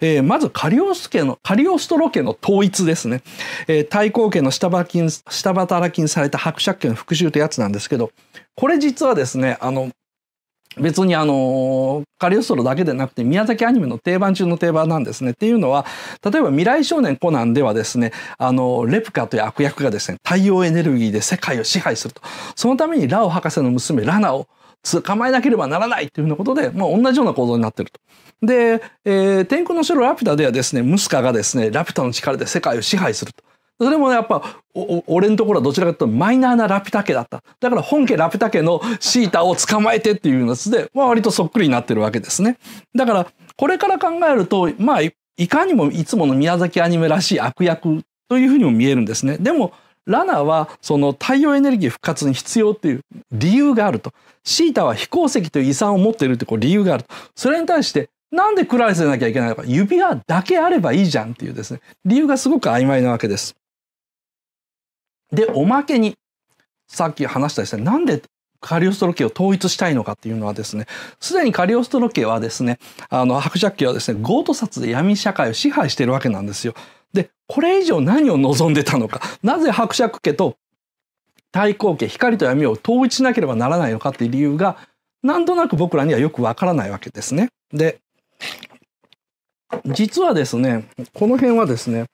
えー、まずカリオス家の、カリオストロ家の統一ですね。えー、太公家の下働き、下働きにされた伯爵家の復讐ってやつなんですけど、これ実はですね、あの、別にあのー、カリオストロだけでなくて宮崎アニメの定番中の定番なんですね。っていうのは、例えば未来少年コナンではですね、あの、レプカという悪役がですね、太陽エネルギーで世界を支配すると。そのためにラオ博士の娘ラナを捕まえなければならないというふうなことで、まあ、同じような構造になってると。で、えー、天空の城ラピュタではですね、ムスカがですね、ラピュタの力で世界を支配すると。それもね、やっぱ、俺のところはどちらかというとマイナーなラピュタ家だった。だから本家ラピュタ家のシータを捕まえてっていうやつで、まあ割とそっくりになってるわけですね。だから、これから考えると、まあ、いかにもいつもの宮崎アニメらしい悪役というふうにも見えるんですね。でも、ラナはその太陽エネルギー復活に必要っていう理由があると。シータは飛行石という遺産を持っているってこう理由があると。それに対して、なんでクラリスでなきゃいけないのか。指輪だけあればいいじゃんっていうですね。理由がすごく曖昧なわけです。で、おまけに、さっき話したですね、なんでカリオストロ家を統一したいのかっていうのはですね、すでにカリオストロ家はですね、あの、伯爵家はですね、ゴート札で闇社会を支配しているわけなんですよ。で、これ以上何を望んでたのか。なぜ伯爵家と太光家、光と闇を統一しなければならないのかっていう理由が、なんとなく僕らにはよくわからないわけですね。で、実はですね、この辺はですね、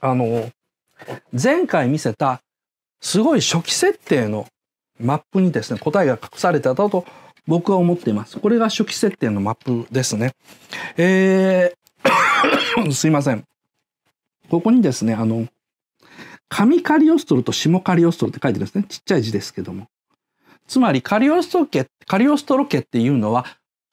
あの、前回見せた、すごい初期設定のマップにですね、答えが隠されてたと僕は思っています。これが初期設定のマップですね。えー、すいません。ここにですね、あの、神カリオストロと下カリオストロって書いてるんですね。ちっちゃい字ですけども。つまりカリオストロ家、カリオストロ家っていうのは、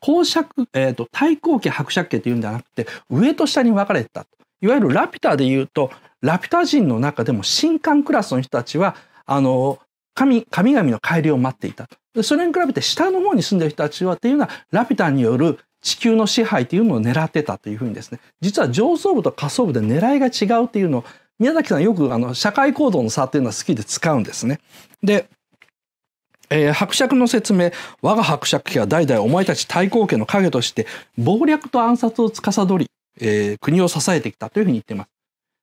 公爵、えっ、ー、と、対抗家、伯爵家っていうんじゃなくて、上と下に分かれてた。いわゆるラピュタで言うと、ラピュタ人の中でも神官クラスの人たちは、あの、神、神々の帰りを待っていた。それに比べて下の方に住んでる人たちはっていうのは、ラピュタによる地球の支配というのを狙ってたというふうにですね実は上層部と下層部で狙いが違うというのを宮崎さんよくあの社会行動の差というのは好きで使うんですね。でえー、伯爵の説明我が伯爵家は代々お前たち太閤家の影として謀略と暗殺を司り、えー、国を支えてきたというふうに言っています。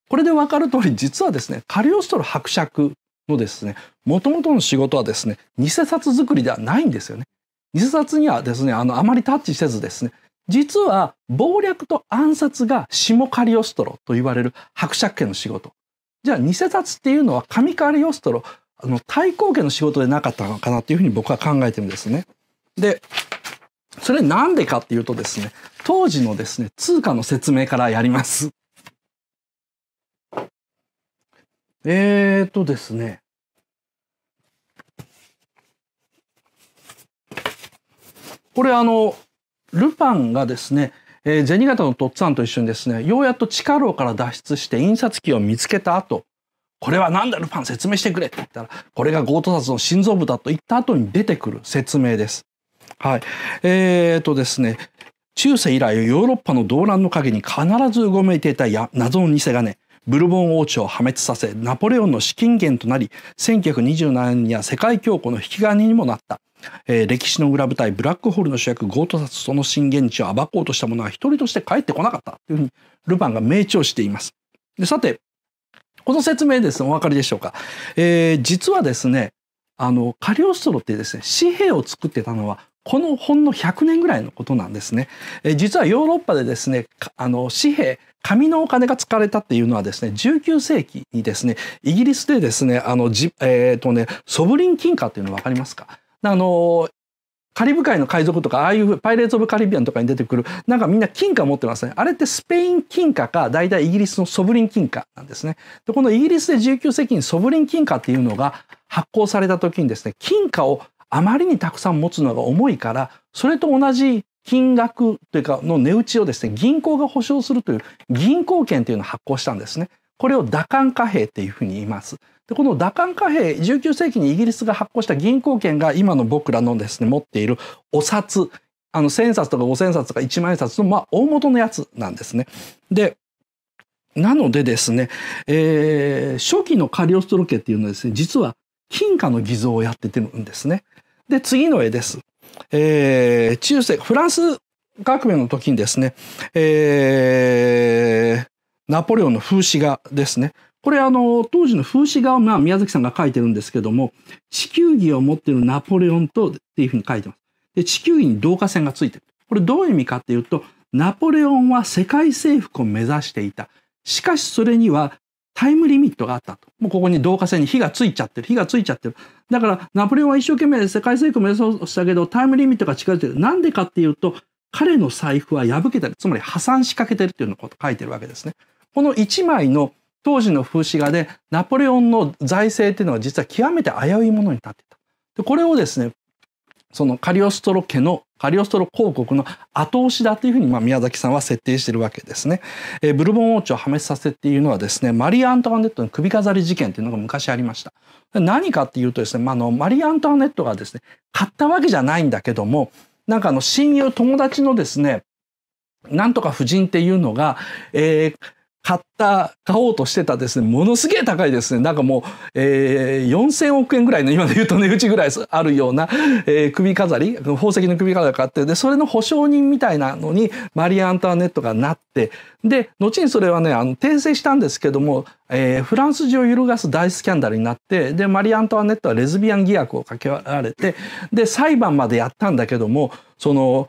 これで分かる通り実はですねカリオストロ伯爵のですねもともとの仕事はですね偽札作りではないんですよね。自殺にはですね、あの、あまりタッチせずですね、実は謀略と暗殺がシモカリオストロと言われる伯爵家の仕事。じゃあ偽札っていうのは上カリオストロ、あの、対抗家の仕事でなかったのかなというふうに僕は考えてるんですね。で、それなんでかっていうとですね、当時のですね、通貨の説明からやります。えーとですね、これあのルパンがですね、えー、銭形のとっつぁんと一緒にですねようやっと地下牢から脱出して印刷機を見つけた後これは何だルパン説明してくれって言ったらこれが強盗殺の心臓部だと言った後に出てくる説明です。はい、えー、とですね中世以来ヨーロッパの動乱の陰に必ずうごめいていたや謎の偽金ブルボン王朝を破滅させナポレオンの資金源となり1927年には世界恐慌の引き金にもなったえー、歴史の裏舞台ブラックホールの主役ゴートサスその震源地を暴こうとした者は一人として帰ってこなかったというふうにルパンが明調しています。でさてこの説明ですお分かりでしょうか。えー、実はですねあのカリオストロってですね紙幣を作ってたのはこのほんの100年ぐらいのことなんですね。え実はヨーロッパでですね、あの紙幣、紙のお金が使われたっていうのはですね、19世紀にですね、イギリスでですね、あのじ、えー、とね、ソブリン金貨っていうの分かりますかあのカリブ海の海賊とかああいうパイレーツ・オブ・カリビアンとかに出てくるなんかみんな金貨持ってますねあれってスペイン金貨か大体イギリスのソブリン金貨なんですねでこのイギリスで19世紀にソブリン金貨っていうのが発行された時にですね金貨をあまりにたくさん持つのが重いからそれと同じ金額というかの値打ちをですね銀行が保証するという銀行券というのを発行したんですねこれを打艦貨幣っていうふうに言いますでこの打艦貨幣19世紀にイギリスが発行した銀行券が今の僕らのですね持っているお札あの千冊とか五千冊とか一万円札のまあ大元のやつなんですね。でなのでですね、えー、初期のカリオストロ家っていうのはですね実は金貨の偽造をやっててるんですね。で次の絵です。えー、中世フランス革命の時にですね、えー、ナポレオンの風刺画ですねこれあの、当時の風刺画を、まあ、宮崎さんが書いてるんですけども、地球儀を持っているナポレオンとっていうふうに書いてます。で、地球儀に導火線がついてる。これどういう意味かっていうと、ナポレオンは世界征服を目指していた。しかしそれにはタイムリミットがあったと。もうここに導火線に火がついちゃってる。火がついちゃってる。だからナポレオンは一生懸命世界征服を目指そうとしたけど、タイムリミットが近づいてる。なんでかっていうと、彼の財布は破けたり、つまり破産しかけてるっていうのを書いてるわけですね。この1枚の当時の風刺画でナポレオンの財政っていうのは実は極めて危ういものになっていた。でこれをですねそのカリオストロ家のカリオストロ公国の後押しだというふうにまあ宮崎さんは設定してるわけですね。えー、ブルボン王朝を破滅させっていうのはですねマリー・アントワネットの首飾り事件というのが昔ありました。何かっていうとですね、まあ、のマリー・アントワネットがですね買ったわけじゃないんだけどもなんかあの親友友達のですねなんとか夫人っていうのが、えー、買った、買おうとしてたですね、ものすげえ高いですね、なんかもう、えー、4000億円ぐらいの、今で言うと値打ちぐらいあるような、えー、首飾り、宝石の首飾りを買って、で、それの保証人みたいなのに、マリー・アントワネットがなって、で、後にそれはね、あの、訂正したんですけども、えー、フランス中を揺るがす大スキャンダルになって、で、マリー・アントワネットはレズビアン疑惑をかけられて、で、裁判までやったんだけども、その、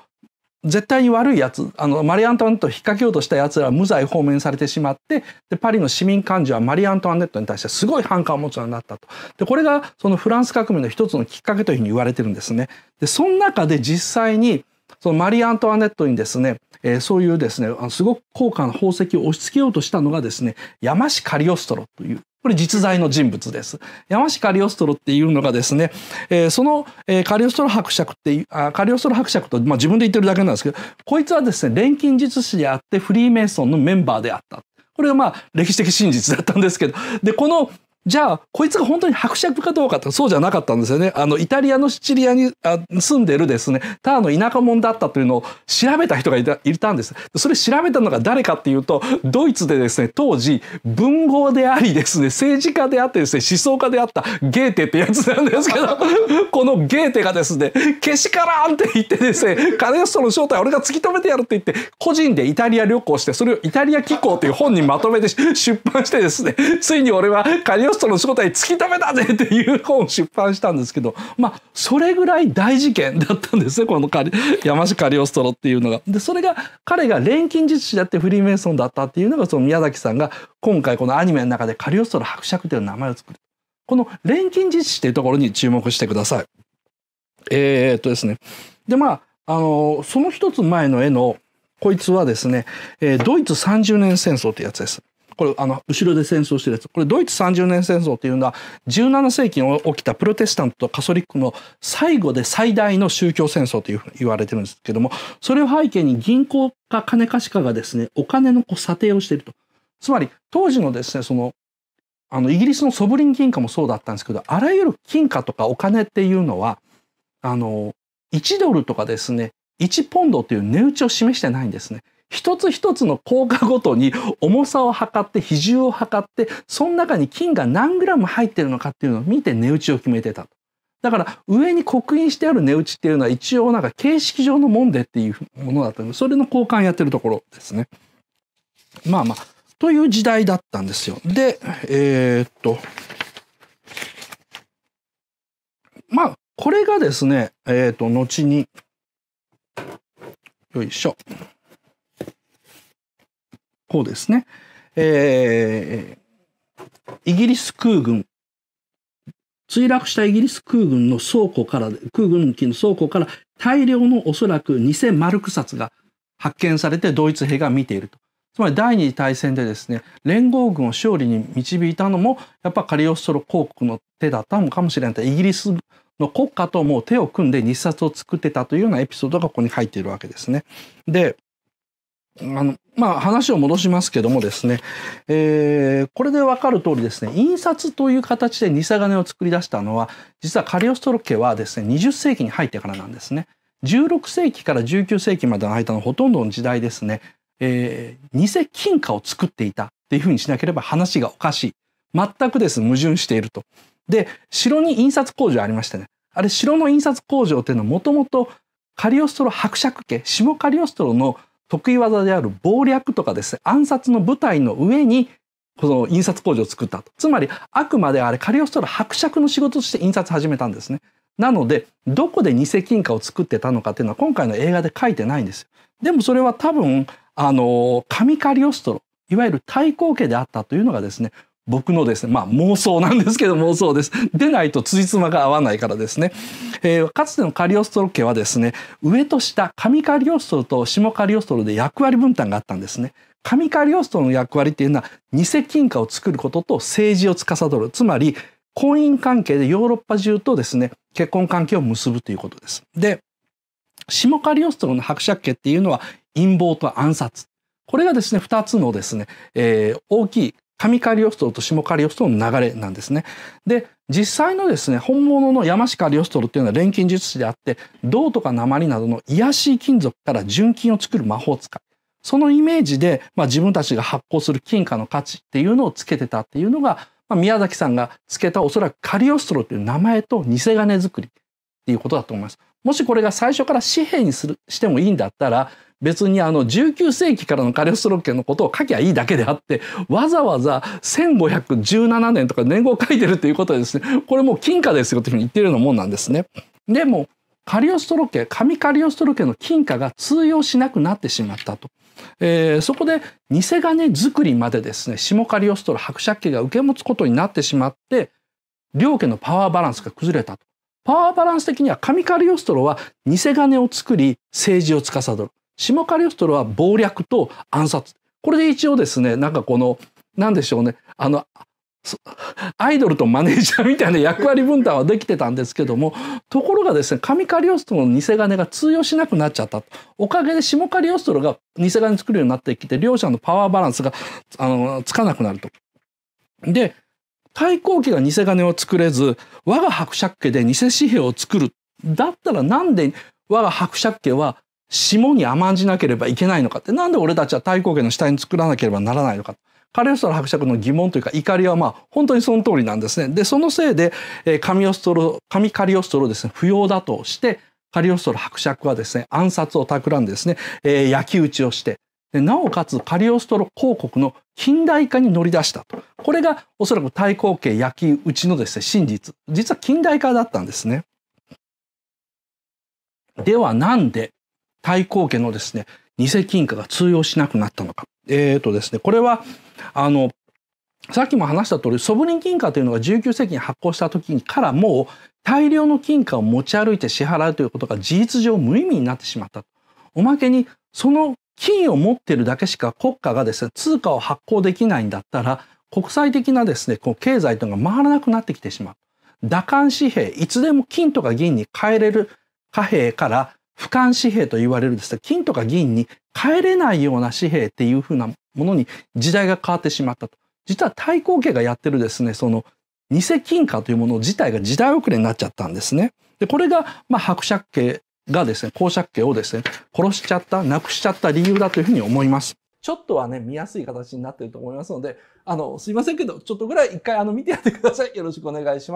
絶対に悪いやつあのマリアントワネットを引っ掛けようとしたやつらは無罪放免されてしまってでパリの市民感情はマリアントワネットに対してすごい反感を持つようになったとでこれがそのフランス革命の一つのきっかけというふうに言われてるんですね。でその中で実際にそのマリー・アントワネットにですね、えー、そういうですね、あのすごく高価な宝石を押し付けようとしたのがですね、山師カリオストロという、これ実在の人物です。山師カリオストロっていうのがですね、えー、その、えー、カリオストロ伯爵ってあ、カリオストロ伯爵と、まあ、自分で言ってるだけなんですけど、こいつはですね、錬金術師であってフリーメイソンのメンバーであった。これはまあ歴史的真実だったんですけど、で、このじゃあ、こいつが本当に伯爵かどうかってそうじゃなかったんですよね。あの、イタリアのシチリアに住んでるですね、ターの田舎者だったというのを調べた人がいたいたんです。それ調べたのが誰かっていうと、ドイツでですね、当時、文豪でありですね、政治家であってですね、思想家であったゲーテってやつなんですけど、このゲーテがですね、けしからんって言ってですね、カネストの正体俺が突き止めてやるって言って、個人でイタリア旅行して、それをイタリア紀行という本にまとめて出版してですね、ついに俺はカネスト人の正体突き止めたぜっていう本を出版したんですけど、まあ、それぐらい大事件だったんですね、このカリ山下カリオストロっていうのが。で、それが彼が錬金術師だってフリーメイソンだったっていうのが、その宮崎さんが今回このアニメの中でカリオストロ伯爵という名前を作る。この錬金術師っていうところに注目してください。えー、っとですね。で、まあ、あの、その一つ前の絵の、こいつはですね、えー、ドイツ30年戦争ってやつです。これあの後ろで戦争してるやつこれドイツ30年戦争っていうのは17世紀に起きたプロテスタントとカソリックの最後で最大の宗教戦争というふうに言われてるんですけどもそれを背景に銀行か金貸し家がですねお金のこう査定をしていると。つまり当時のですねそのあのイギリスのソブリン金貨もそうだったんですけどあらゆる金貨とかお金っていうのはあの1ドルとかですね1ポンドという値打ちを示してないんですね。一つ一つの効果ごとに重さを測って比重を測ってその中に金が何グラム入ってるのかっていうのを見て値打ちを決めてただから上に刻印してある値打ちっていうのは一応なんか形式上のもんでっていうものだったのでそれの交換やってるところですね。まあまあという時代だったんですよ。でえー、っとまあこれがですねえー、っと後によいしょ。方ですね、えー、イギリス空軍墜落したイギリス空軍の倉庫から空軍機の倉庫から大量のおそらく偽マルク札が発見されてドイツ兵が見ていると。つまり第二次大戦でですね連合軍を勝利に導いたのもやっぱカリオストロ公国の手だったのかもしれないイギリスの国家ともう手を組んで日冊を作ってたというようなエピソードがここに入っているわけですね。であの、まあ、話を戻しますけどもですね、えー、これで分かる通りですね、印刷という形で偽金を作り出したのは、実はカリオストロ家はですね、20世紀に入ってからなんですね。16世紀から19世紀までの間のほとんどの時代ですね、えー、偽金貨を作っていたっていうふうにしなければ話がおかしい。全くです、矛盾していると。で、城に印刷工場ありましたね。あれ、城の印刷工場っていうのはもともとカリオストロ伯爵家、下カリオストロの得意技である謀略とかですね、暗殺の舞台の上に、この印刷工場を作ったと。つまり、あくまであれ、カリオストロ伯爵の仕事として印刷始めたんですね。なので、どこで偽金貨を作ってたのかっていうのは今回の映画で書いてないんですよ。でもそれは多分、あの、神カリオストロ、いわゆる太閤家であったというのがですね、僕のですね、まあ妄想なんですけど妄想です。でないと辻褄が合わないからですね。えー、かつてのカリオストロ家はですね、上と下、上カリオストロと下カリオストロで役割分担があったんですね。上カリオストロの役割っていうのは、偽金貨を作ることと政治を司る。つまり、婚姻関係でヨーロッパ中とですね、結婚関係を結ぶということです。で、下カリオストロの伯爵家っていうのは陰謀と暗殺。これがですね、二つのですね、えー、大きい上狩オストロと下狩オストロの流れなんですね。で、実際のですね、本物の山鹿リオストロっていうのは錬金術師であって、銅とか鉛などの癒しい金属から純金を作る魔法使い。そのイメージで、まあ、自分たちが発行する金貨の価値っていうのをつけてたっていうのが、まあ、宮崎さんがつけたおそらくカリオストロっていう名前と偽金作りっていうことだと思います。もしこれが最初から紙幣にするしてもいいんだったら別にあの19世紀からのカリオストロ家のことを書きゃいいだけであってわざわざ1517年とか年号を書いてるっていうことはですねこれもう金貨ですよというふうに言ってるようなもんなんですね。でもカリオストロ家紙カリオストロ家の金貨が通用しなくなってしまったと。えー、そこで偽金作りまでですね下カリオストロ伯爵家が受け持つことになってしまって両家のパワーバランスが崩れたと。パワーバランス的には上カリオストロは偽金を作り政治を司る。下カリオストロは謀略と暗殺。これで一応ですね、なんかこの、なんでしょうね、あの、アイドルとマネージャーみたいな役割分担はできてたんですけども、ところがですね、上カリオストロの偽金が通用しなくなっちゃった。おかげで下カリオストロが偽金作るようになってきて、両者のパワーバランスが、あの、つかなくなると。で、開口期が偽金を作れず我が伯爵家で偽紙幣を作るだったらなんで我が伯爵家は霜に甘んじなければいけないのかってなんで俺たちは太閤家の下に作らなければならないのか彼スその伯爵の疑問というか怒りはまあ本当にその通りなんですね。でそのせいで、え神オストロ神カリオストロですね不要だとしてカリオストロ伯爵はですね暗殺を企んでですね、えー、焼き討ちをしてでなおかつカリオストロ公国の近代化に乗り出したとこれがおそらく太閤家焼き討ちのですね真実実は近代化だったんですね。ではなんで太閤家のですね偽金貨が通用しなくなったのか。えっ、ー、とですねこれはあのさっきも話した通りソブリン金貨というのが19世紀に発行した時からもう大量の金貨を持ち歩いて支払うということが事実上無意味になってしまった。おまけにその金を持ってるだけしか国家がですね、通貨を発行できないんだったら、国際的なですね、こう経済というのが回らなくなってきてしまう。打艦紙幣、いつでも金とか銀に変えれる貨幣から、俯瞰紙幣と言われるですね、金とか銀に変えれないような紙幣っていうふうなものに時代が変わってしまったと。実は太閤家がやってるですね、その偽金貨というもの自体が時代遅れになっちゃったんですね。で、これが、まあ、伯爵家がですね、公爵家をですね、殺しちゃった、なくしちゃった理由だというふうに思います。ちょっとはね、見やすい形になっていると思いますので、あの、すいませんけど、ちょっとぐらい一回あの見てやってください。よろしくお願いします。